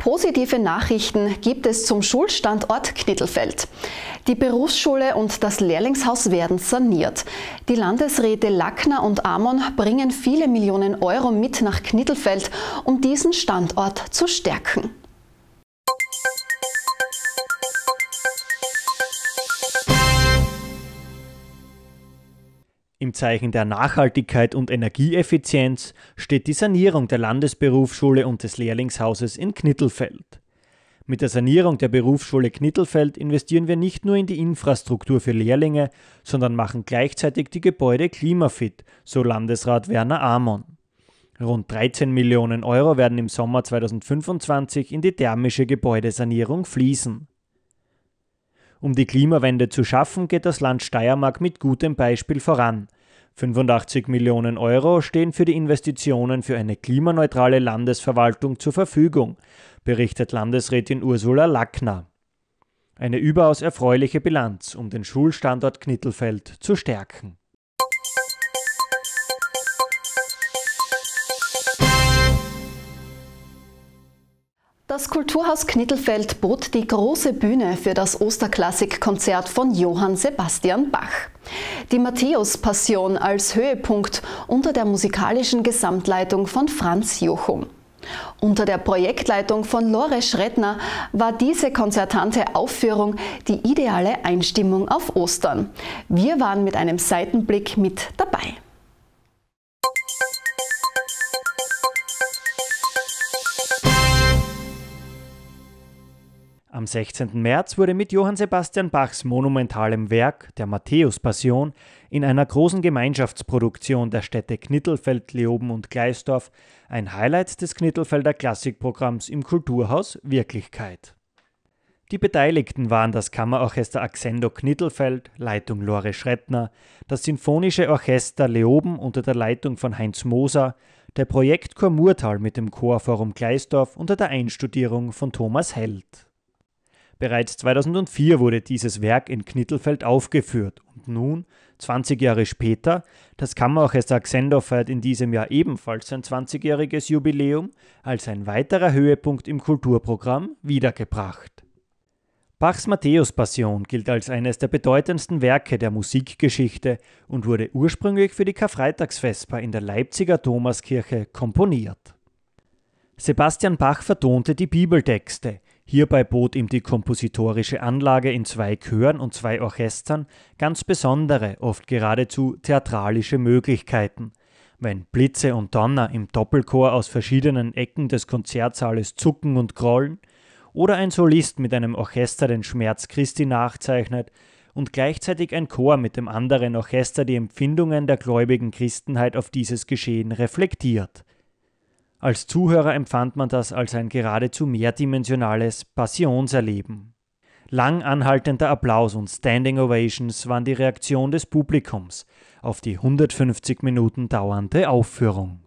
Positive Nachrichten gibt es zum Schulstandort Knittelfeld. Die Berufsschule und das Lehrlingshaus werden saniert. Die Landesräte Lackner und Amon bringen viele Millionen Euro mit nach Knittelfeld, um diesen Standort zu stärken. Im Zeichen der Nachhaltigkeit und Energieeffizienz steht die Sanierung der Landesberufsschule und des Lehrlingshauses in Knittelfeld. Mit der Sanierung der Berufsschule Knittelfeld investieren wir nicht nur in die Infrastruktur für Lehrlinge, sondern machen gleichzeitig die Gebäude klimafit, so Landesrat Werner Amon. Rund 13 Millionen Euro werden im Sommer 2025 in die thermische Gebäudesanierung fließen. Um die Klimawende zu schaffen, geht das Land Steiermark mit gutem Beispiel voran. 85 Millionen Euro stehen für die Investitionen für eine klimaneutrale Landesverwaltung zur Verfügung, berichtet Landesrätin Ursula Lackner. Eine überaus erfreuliche Bilanz, um den Schulstandort Knittelfeld zu stärken. Das Kulturhaus Knittelfeld bot die große Bühne für das Osterklassikkonzert von Johann Sebastian Bach. Die Matthäus-Passion als Höhepunkt unter der musikalischen Gesamtleitung von Franz Jochum. Unter der Projektleitung von Lore Schrettner war diese konzertante Aufführung die ideale Einstimmung auf Ostern. Wir waren mit einem Seitenblick mit dabei. Am 16. März wurde mit Johann Sebastian Bachs monumentalem Werk, der Matthäus-Passion, in einer großen Gemeinschaftsproduktion der Städte Knittelfeld, Leoben und Gleisdorf ein Highlight des Knittelfelder Klassikprogramms im Kulturhaus Wirklichkeit. Die Beteiligten waren das Kammerorchester Axendo Knittelfeld, Leitung Lore Schrettner, das Sinfonische Orchester Leoben unter der Leitung von Heinz Moser, der Projektchor Murtal mit dem Chorforum Gleisdorf unter der Einstudierung von Thomas Held. Bereits 2004 wurde dieses Werk in Knittelfeld aufgeführt und nun, 20 Jahre später, das Kammerorchester Xendor feiert in diesem Jahr ebenfalls sein 20-jähriges Jubiläum, als ein weiterer Höhepunkt im Kulturprogramm wiedergebracht. Bachs Matthäus-Passion gilt als eines der bedeutendsten Werke der Musikgeschichte und wurde ursprünglich für die Karfreitagsvesper in der Leipziger Thomaskirche komponiert. Sebastian Bach vertonte die Bibeltexte, Hierbei bot ihm die kompositorische Anlage in zwei Chören und zwei Orchestern ganz besondere, oft geradezu theatralische Möglichkeiten. Wenn Blitze und Donner im Doppelchor aus verschiedenen Ecken des Konzertsaales zucken und grollen, oder ein Solist mit einem Orchester den Schmerz Christi nachzeichnet und gleichzeitig ein Chor mit dem anderen Orchester die Empfindungen der gläubigen Christenheit auf dieses Geschehen reflektiert – als Zuhörer empfand man das als ein geradezu mehrdimensionales Passionserleben. Lang anhaltender Applaus und Standing Ovations waren die Reaktion des Publikums auf die 150 Minuten dauernde Aufführung.